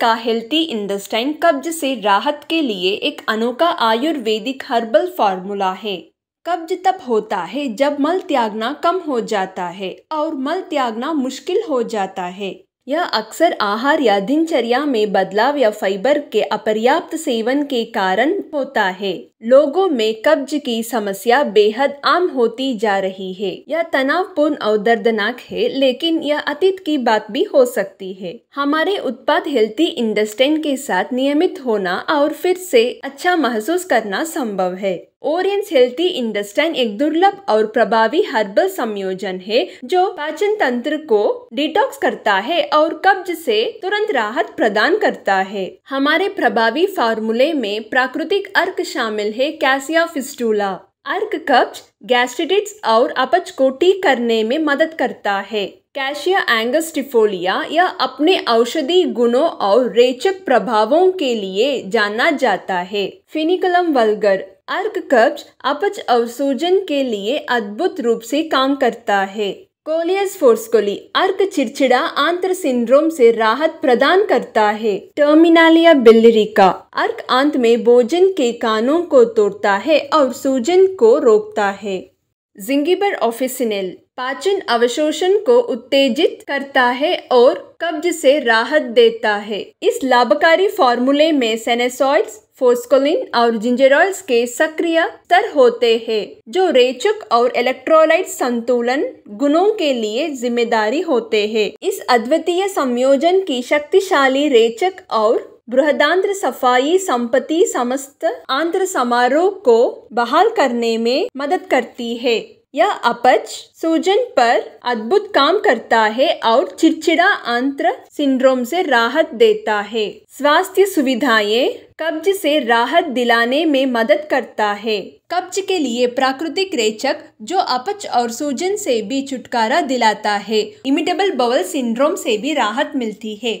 का हेल्थी इंडस्टाइन कब्ज से राहत के लिए एक अनोखा आयुर्वेदिक हर्बल फार्मूला है कब्ज तब होता है जब मल त्यागना कम हो जाता है और मल त्यागना मुश्किल हो जाता है यह अक्सर आहार या दिनचर्या में बदलाव या फाइबर के अपर्याप्त सेवन के कारण होता है लोगों में कब्ज की समस्या बेहद आम होती जा रही है यह तनावपूर्ण और दर्दनाक है लेकिन यह अतीत की बात भी हो सकती है हमारे उत्पाद हेल्थी इंडस्टेंट के साथ नियमित होना और फिर से अच्छा महसूस करना संभव है ओरियंस हेल्थी इंडस्टेंट एक दुर्लभ और प्रभावी हर्बल संयोजन है जो पाचन तंत्र को डिटॉक्स करता है और कब्ज से तुरंत राहत प्रदान करता है हमारे प्रभावी फार्मूले में प्राकृतिक अर्क शामिल है कैसिया फिस्टूला अर्क कब्ज गैस्ट्रिटिस और अपच को ठीक करने में मदद करता है कैशिया एंगस्टिफोलिया यह अपने औषधि गुणों और रेचक प्रभावों के लिए जाना जाता है फिनिकलम वल्गर अर्क कब्ज अपच और सूजन के लिए अद्भुत रूप से काम करता है कोलियस फोर्सकोली अर्क चिड़चिड़ा आंत्र सिंड्रोम से राहत प्रदान करता है टर्मिनालिया बिल्लरिका अर्क आंत में भोजन के कानों को तोड़ता है और सूजन को रोकता है जिंगिबर ऑफिसिनेल पाचन अवशोषण को उत्तेजित करता है और कब्ज से राहत देता है इस लाभकारी फॉर्मूले में सेनेसॉइड्स फोस्कोलिन और जिंजेरॉल्स के सक्रिय स्तर होते हैं जो रेचक और इलेक्ट्रोलाइट संतुलन गुणों के लिए जिम्मेदारी होते हैं इस अद्वितीय संयोजन की शक्तिशाली रेचक और बृहदांत्र सफाई संपत्ति समस्त आंध्र समारोह को बहाल करने में मदद करती है यह अपच सूजन पर अद्भुत काम करता है और चिड़चिड़ा आंत्र सिंड्रोम से राहत देता है स्वास्थ्य सुविधाएं कब्ज से राहत दिलाने में मदद करता है कब्ज के लिए प्राकृतिक रेचक जो अपच और सूजन से भी छुटकारा दिलाता है इमिटेबल बवल सिंड्रोम से भी राहत मिलती है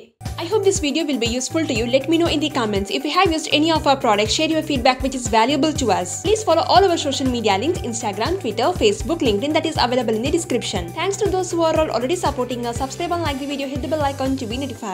I hope this video will be useful to you. Let me know in the comments if you have used any of our products. Share your feedback which is valuable to us. Please follow all our social media links Instagram, Twitter, Facebook, LinkedIn that is available in the description. Thanks to those who are already supporting us. Subscribe and like the video. Hit the bell icon to be notified.